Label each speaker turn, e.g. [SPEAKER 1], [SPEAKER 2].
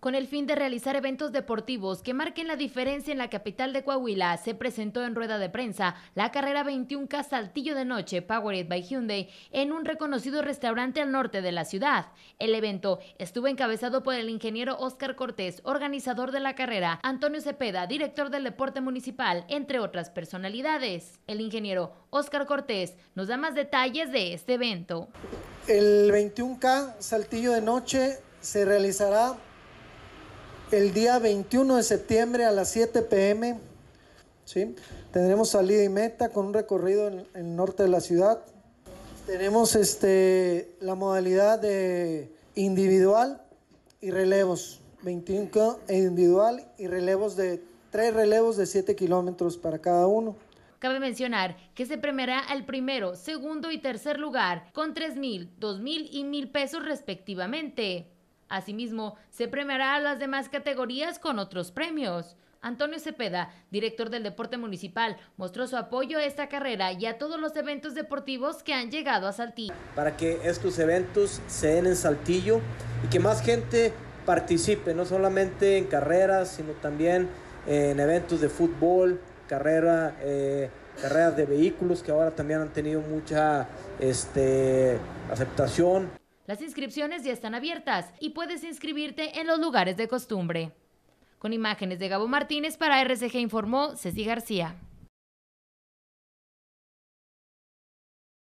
[SPEAKER 1] Con el fin de realizar eventos deportivos que marquen la diferencia en la capital de Coahuila, se presentó en rueda de prensa la carrera 21K Saltillo de Noche Powered by Hyundai en un reconocido restaurante al norte de la ciudad. El evento estuvo encabezado por el ingeniero Oscar Cortés, organizador de la carrera, Antonio Cepeda, director del deporte municipal, entre otras personalidades. El ingeniero Oscar Cortés nos da más detalles de este evento.
[SPEAKER 2] El 21K Saltillo de Noche se realizará el día 21 de septiembre a las 7 pm. ¿sí? Tendremos salida y meta con un recorrido en, el norte de la ciudad. Tenemos este, la modalidad de individual y relevos. 25 individual y relevos de tres relevos de 7 kilómetros para
[SPEAKER 1] cada uno. Cabe mencionar que se premiará al primero, segundo y tercer lugar con 3 mil, 2 mil y mil pesos respectivamente. Asimismo, se premiará a las demás categorías con otros premios. Antonio Cepeda, director del Deporte Municipal, mostró su apoyo a esta carrera y a todos los eventos deportivos que han llegado a Saltillo.
[SPEAKER 3] Para que estos eventos se den en Saltillo y que más gente participe, no solamente en carreras, sino también en eventos de fútbol, carrera, eh, carreras de vehículos que ahora también han tenido mucha este, aceptación.
[SPEAKER 1] Las inscripciones ya están abiertas y puedes inscribirte en los lugares de costumbre. Con imágenes de Gabo Martínez para RCG informó Ceci García.